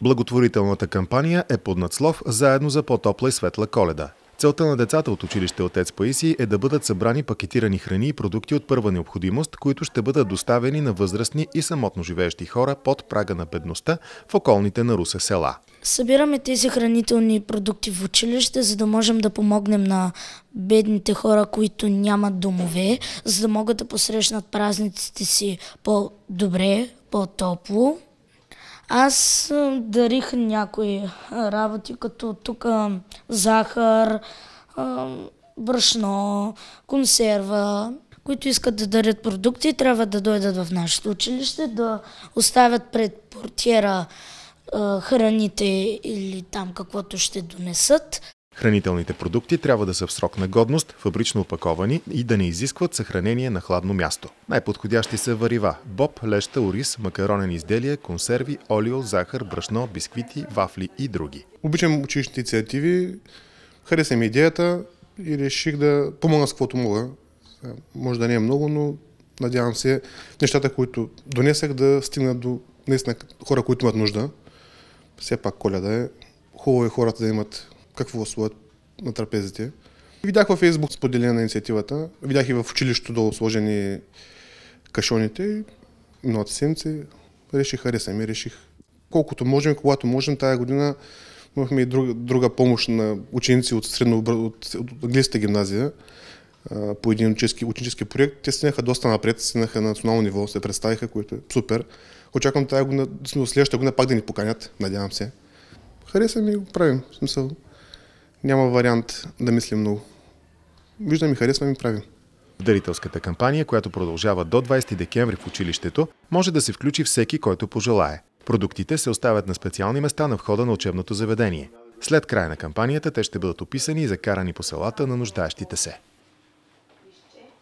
Благотворителната кампания е под надслов «Заедно за по-топла и светла коледа». Целта на децата от училище Отец Паиси е да бъдат събрани пакетирани храни и продукти от първа необходимост, които ще бъдат доставени на възрастни и самотно живеещи хора под прага на бедността в околните на Руса села. Събираме тези хранителни продукти в училище, за да можем да помогнем на бедните хора, които нямат домове, за да могат да посрещнат празниците си по-добре, по-топло. Аз дарих някои работи, като тук захар, брашно, консерва, които искат да дарят продукти, трябва да дойдат в нашето училище, да оставят пред портиера храните или там каквото ще донесат. Хранителните продукти трябва да са в срок на годност, фабрично опаковани и да не изискват съхранение на хладно място. Най-подходящи са варива, боб, леща, ориз, макаронен изделия, консерви, олио, захар, брашно, бисквити, вафли и други. Обичам училищните инициативи, хареса ми идеята и реших да помогна с каквото мога. Може да не е много, но надявам се нещата, които донесах да стигнат до наистина хора, които имат нужда. Все пак коля да е. Хубаво е хората да имат какво слагат на трапезите. Видях във Фейсбук споделена на инициативата, видях и в училището долу сложени кашоните, миналата седмица реших, хареса ми, реших. Колкото можем, когато можем, тази година имахме и друга, друга помощ на ученици от, средно, от, от английската гимназия по един ученически, ученически проект. Те стенаха доста напред, стенаха на национално ниво, се представиха, което е супер. Очаквам тази година, следващата година пак да ни поканят, надявам се. Хареса ми го правим. В смисъл, няма вариант да мислим много. Виждам и харесвам и правим. Дарителската кампания, която продължава до 20 декември в училището, може да се включи всеки, който пожелае. Продуктите се оставят на специални места на входа на учебното заведение. След края на кампанията те ще бъдат описани и закарани по селата на нуждаещите се.